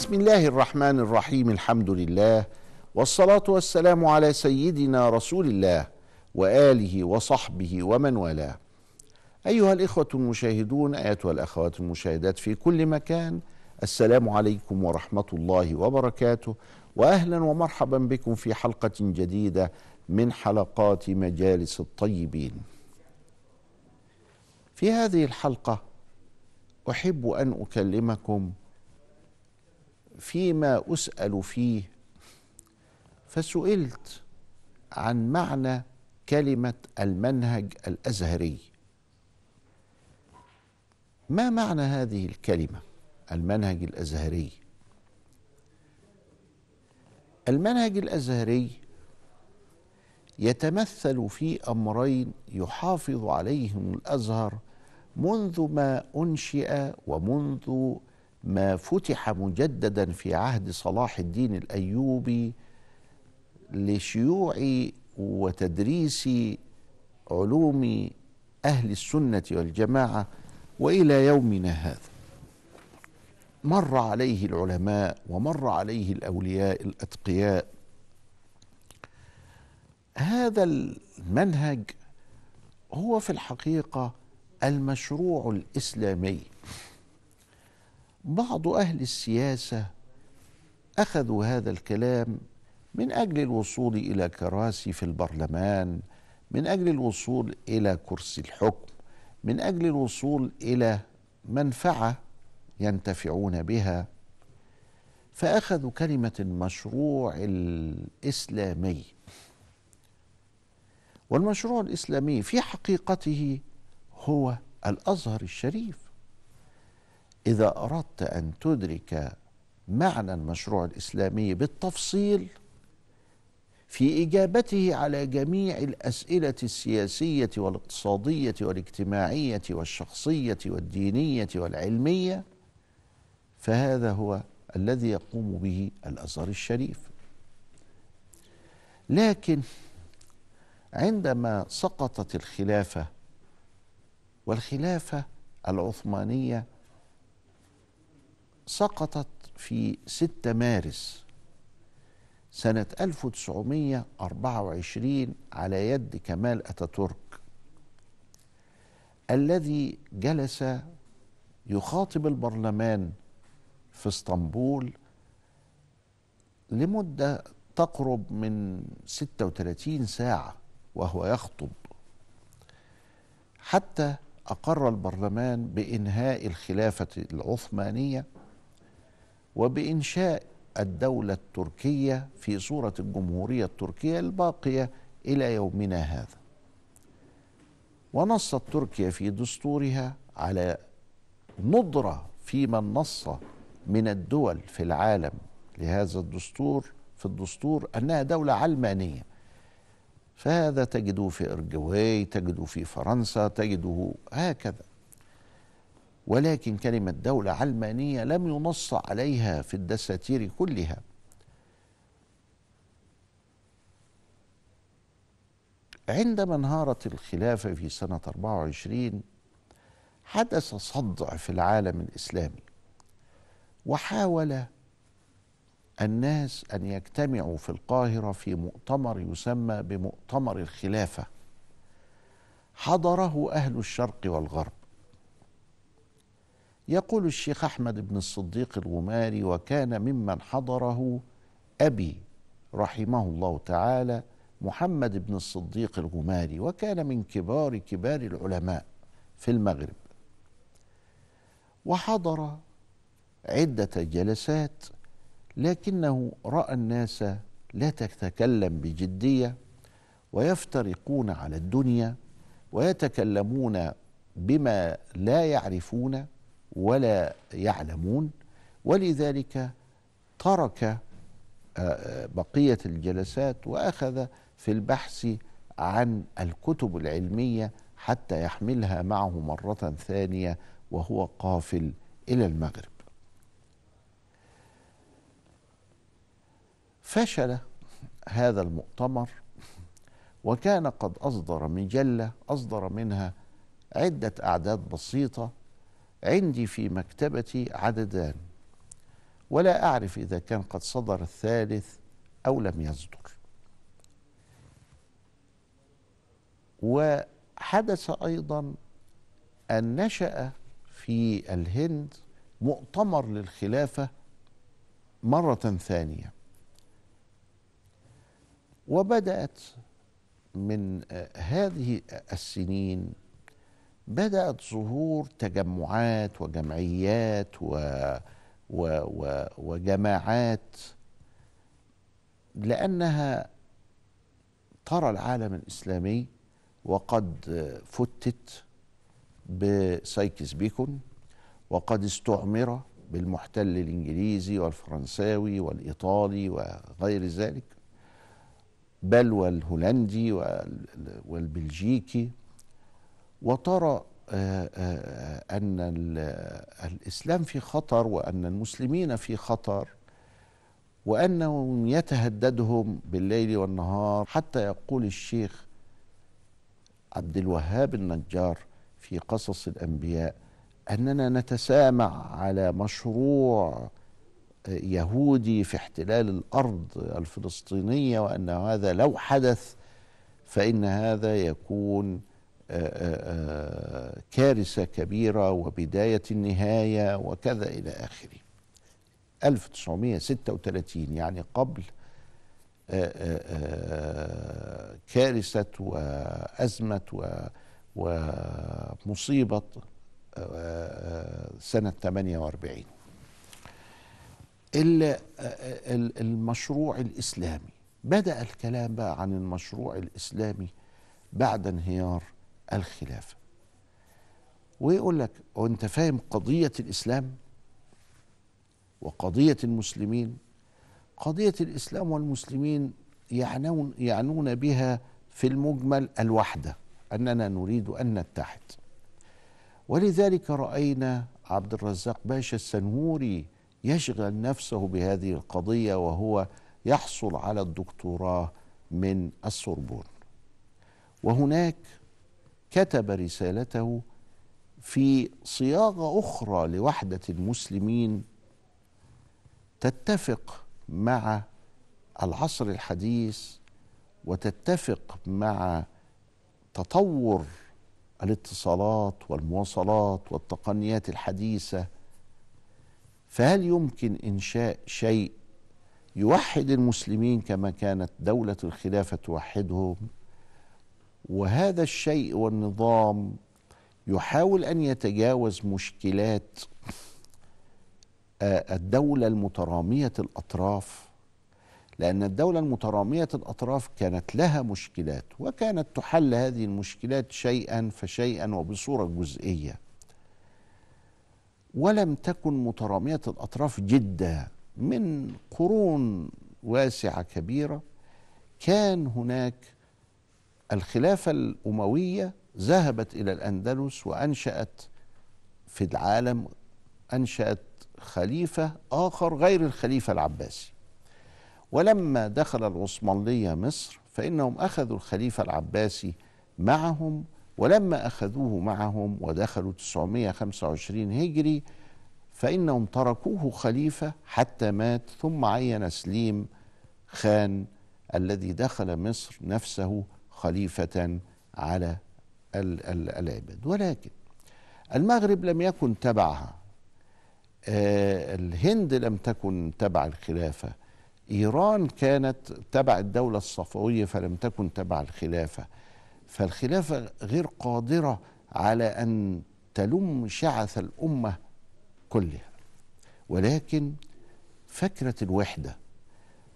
بسم الله الرحمن الرحيم الحمد لله والصلاة والسلام على سيدنا رسول الله وآله وصحبه ومن والاه. أيها الإخوة المشاهدون أيتها الأخوات المشاهدات في كل مكان السلام عليكم ورحمة الله وبركاته وأهلا ومرحبا بكم في حلقة جديدة من حلقات مجالس الطيبين. في هذه الحلقة أحب أن أكلمكم فيما اسال فيه فسئلت عن معنى كلمه المنهج الازهري ما معنى هذه الكلمه المنهج الازهري المنهج الازهري يتمثل في امرين يحافظ عليهم الازهر منذ ما انشئ ومنذ ما فتح مجددا في عهد صلاح الدين الايوبي لشيوع وتدريس علوم اهل السنه والجماعه والى يومنا هذا مر عليه العلماء ومر عليه الاولياء الاتقياء هذا المنهج هو في الحقيقه المشروع الاسلامي بعض اهل السياسه اخذوا هذا الكلام من اجل الوصول الى كراسي في البرلمان من اجل الوصول الى كرسي الحكم من اجل الوصول الى منفعه ينتفعون بها فاخذوا كلمه المشروع الاسلامي والمشروع الاسلامي في حقيقته هو الازهر الشريف إذا أردت أن تدرك معنى المشروع الإسلامي بالتفصيل في إجابته على جميع الأسئلة السياسية والاقتصادية والاجتماعية والشخصية والدينية والعلمية فهذا هو الذي يقوم به الازهر الشريف لكن عندما سقطت الخلافه والخلافه العثمانيه سقطت في 6 مارس سنة 1924 على يد كمال أتاتورك الذي جلس يخاطب البرلمان في اسطنبول لمدة تقرب من 36 ساعة وهو يخطب حتى أقر البرلمان بإنهاء الخلافة العثمانية وبإنشاء الدولة التركية في صورة الجمهورية التركية الباقية إلى يومنا هذا ونصت تركيا في دستورها على ندرة من نص من الدول في العالم لهذا الدستور في الدستور أنها دولة علمانية فهذا تجده في إرجواي تجده في فرنسا تجده هكذا ولكن كلمة دولة علمانية لم ينص عليها في الدساتير كلها عندما انهارت الخلافة في سنة 24 حدث صدع في العالم الإسلامي وحاول الناس أن يجتمعوا في القاهرة في مؤتمر يسمى بمؤتمر الخلافة حضره أهل الشرق والغرب يقول الشيخ احمد بن الصديق الغماري وكان ممن حضره ابي رحمه الله تعالى محمد بن الصديق الغماري وكان من كبار كبار العلماء في المغرب وحضر عده جلسات لكنه راى الناس لا تتكلم بجديه ويفترقون على الدنيا ويتكلمون بما لا يعرفون ولا يعلمون ولذلك ترك آه، آه، بقية الجلسات وأخذ في البحث عن الكتب العلمية حتى يحملها معه مرة ثانية وهو قافل إلى المغرب فشل هذا المؤتمر وكان قد أصدر مجلة أصدر منها عدة أعداد بسيطة عندي في مكتبتي عددان ولا أعرف إذا كان قد صدر الثالث أو لم يصدر وحدث أيضا أن نشأ في الهند مؤتمر للخلافة مرة ثانية وبدأت من هذه السنين بدأت ظهور تجمعات وجمعيات و و و وجماعات لأنها ترى العالم الإسلامي وقد فتت بسايكس بيكون وقد استعمر بالمحتل الإنجليزي والفرنساوي والإيطالي وغير ذلك بل والهولندي والبلجيكي وترى آه، آه، ان آه، الاسلام في خطر وان المسلمين في خطر وانه يتهددهم بالليل والنهار حتى يقول الشيخ عبد الوهاب النجار في قصص الانبياء اننا نتسامع على مشروع يهودي في احتلال الارض الفلسطينيه وان هذا لو حدث فان هذا يكون كارثة كبيرة وبداية النهاية وكذا إلى آخره 1936 يعني قبل آه، آه، آه، كارثة وأزمة ومصيبة سنة 48 المشروع الإسلامي بدأ الكلام بقى عن المشروع الإسلامي بعد انهيار الخلافه ويقول لك وانت فاهم قضيه الاسلام وقضيه المسلمين قضيه الاسلام والمسلمين يعنون, يعنون بها في المجمل الوحده اننا نريد ان نتحد ولذلك راينا عبد الرزاق باشا السنهوري يشغل نفسه بهذه القضيه وهو يحصل على الدكتوراه من السوربون وهناك كتب رسالته في صياغه اخرى لوحده المسلمين تتفق مع العصر الحديث وتتفق مع تطور الاتصالات والمواصلات والتقنيات الحديثه فهل يمكن انشاء شيء يوحد المسلمين كما كانت دوله الخلافه توحدهم وهذا الشيء والنظام يحاول ان يتجاوز مشكلات آه، الدوله المتراميه الاطراف لأن الدولة المترامية الأطراف كانت لها مشكلات وكانت تحل هذه المشكلات شيئا فشيئا وبصورة جزئية ولم تكن مترامية الأطراف جدة من قرون واسعة كبيرة كان هناك الخلافة الأموية ذهبت إلى الأندلس وأنشأت في العالم أنشأت خليفة آخر غير الخليفة العباسي ولما دخل العثمانية مصر فإنهم أخذوا الخليفة العباسي معهم ولما أخذوه معهم ودخلوا 925 هجري فإنهم تركوه خليفة حتى مات ثم عين سليم خان الذي دخل مصر نفسه خليفة على العباد ولكن المغرب لم يكن تبعها آه، الهند لم تكن تبع الخلافة إيران كانت تبع الدولة الصفوية فلم تكن تبع الخلافة فالخلافة غير قادرة على أن تلم شعث الأمة كلها ولكن فكرة الوحدة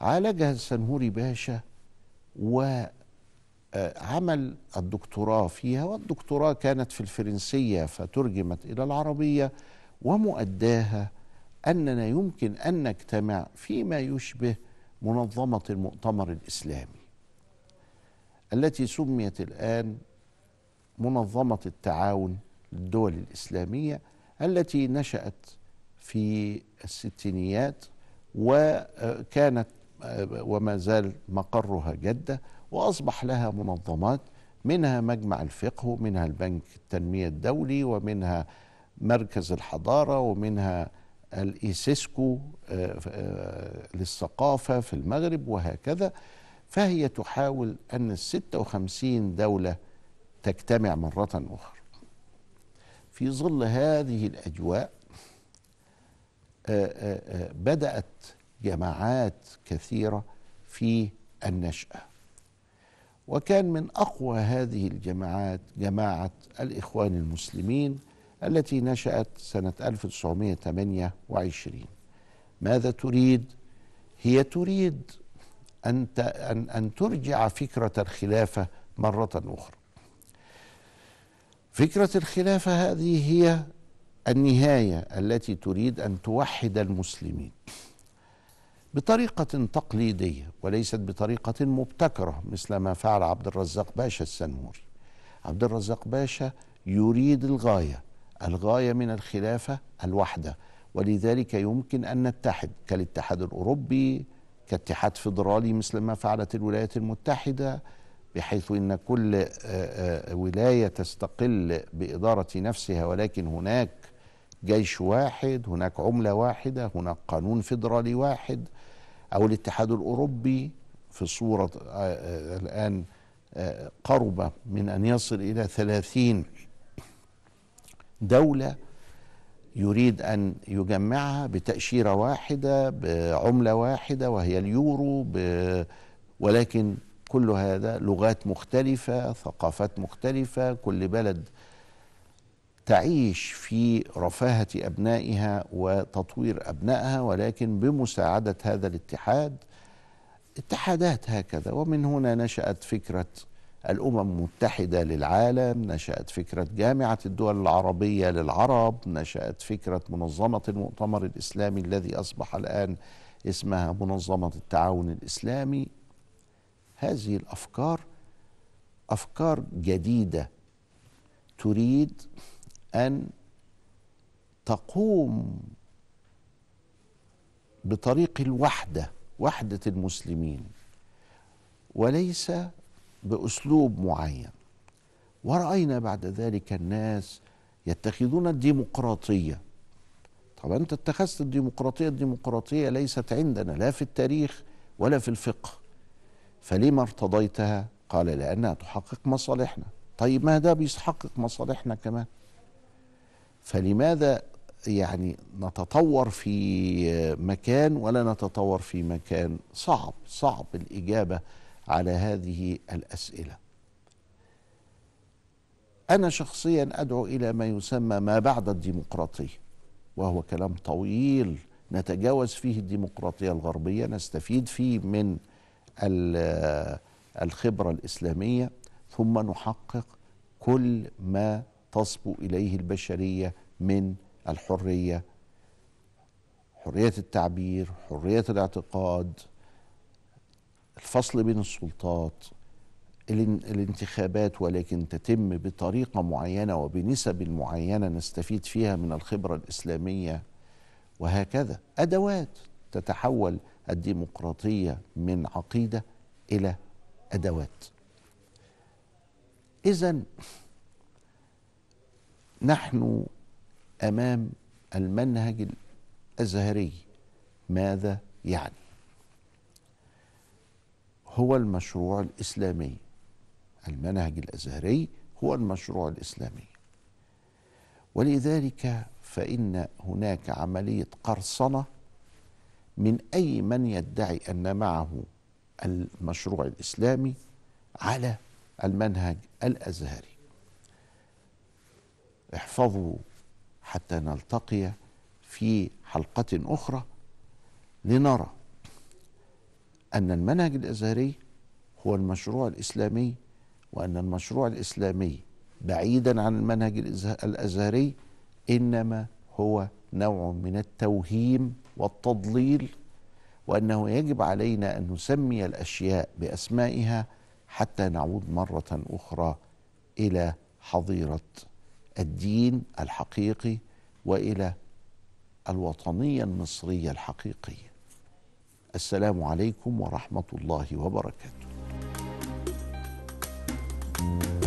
عالجها السنهوري باشا و آه، عمل الدكتوراه فيها والدكتوراه كانت في الفرنسية فترجمت إلى العربية ومؤداها أننا يمكن أن نجتمع فيما يشبه منظمة المؤتمر الإسلامي التي سميت الآن منظمة التعاون للدول الإسلامية التي نشأت في الستينيات وكانت آه، وما زال مقرها جده وأصبح لها منظمات منها مجمع الفقه ومنها البنك التنمية الدولي ومنها مركز الحضارة ومنها الإيسيسكو آه، آه، للثقافة في المغرب وهكذا فهي تحاول أن الستة وخمسين دولة تجتمع مرة أخرى في ظل هذه الأجواء آه، بدأت جماعات كثيرة في النشأة وكان من اقوى هذه الجماعات جماعه الاخوان المسلمين التي نشات سنه 1928 ماذا تريد هي تريد ان ان, أن ترجع فكره الخلافه مره اخرى فكره الخلافه هذه هي النهايه التي تريد ان توحد المسلمين بطريقة تقليدية وليست بطريقة مبتكرة مثل ما فعل عبد الرزاق باشا السنوري عبد الرزاق باشا يريد الغاية الغاية من الخلافة الوحدة ولذلك يمكن أن نتحد كالاتحاد الأوروبي كاتحاد فيدرالي مثل ما فعلت الولايات المتحدة بحيث أن كل آه، آه، ولاية تستقل بإدارة نفسها ولكن هناك جيش واحد هناك عملة واحدة هناك قانون فيدرالي واحد أو الاتحاد الأوروبي في صورة آه، آه، الآن آه، قرب من أن يصل إلى ثلاثين دولة يريد أن يجمعها بتأشيرة واحدة بعملة واحدة وهي اليورو ولكن كل هذا لغات مختلفة ثقافات مختلفة كل بلد تعيش في رفاهة أبنائها وتطوير أبنائها ولكن بمساعدة هذا الاتحاد اتحادات هكذا ومن هنا نشأت فكرة الأمم المتحدة للعالم نشأت فكرة جامعة الدول العربية للعرب نشأت فكرة منظمة المؤتمر الإسلامي الذي أصبح الآن اسمها منظمة التعاون الإسلامي هذه الأفكار أفكار جديدة تريد أن تقوم بطريق الوحدة وحدة المسلمين وليس بأسلوب معين ورأينا بعد ذلك الناس يتخذون الديمقراطية طب أنت اتخذت الديمقراطية الديمقراطية ليست عندنا لا في التاريخ ولا في الفقه فلما ارتضيتها قال لأنها تحقق مصالحنا طيب ما ده بيحقق مصالحنا كمان فلماذا يعني نتطور في مكان ولا نتطور في مكان صعب صعب الإجابة على هذه الأسئلة أنا شخصيا أدعو إلى ما يسمى ما بعد الديمقراطية وهو كلام طويل نتجاوز فيه الديمقراطية الغربية نستفيد فيه من الخبرة الإسلامية ثم نحقق كل ما تصبو اليه البشريه من الحريه حريه التعبير حريه الاعتقاد الفصل بين السلطات الانتخابات ولكن تتم بطريقه معينه وبنسب معينه نستفيد فيها من الخبره الاسلاميه وهكذا ادوات تتحول الديمقراطيه من عقيده الى ادوات اذا نحن امام المنهج الازهري ماذا يعني هو المشروع الاسلامي المنهج الازهري هو المشروع الاسلامي ولذلك فان هناك عمليه قرصنه من اي من يدعي ان معه المشروع الاسلامي على المنهج الازهري احفظوا حتى نلتقي في حلقة أخرى لنرى أن المنهج الأزهري هو المشروع الإسلامي وأن المشروع الإسلامي بعيدا عن المنهج الأزهري إنما هو نوع من التوهيم والتضليل وأنه يجب علينا أن نسمي الأشياء بأسمائها حتى نعود مرة أخرى إلى حظيرة الدين الحقيقي والى الوطنيه المصريه الحقيقيه السلام عليكم ورحمه الله وبركاته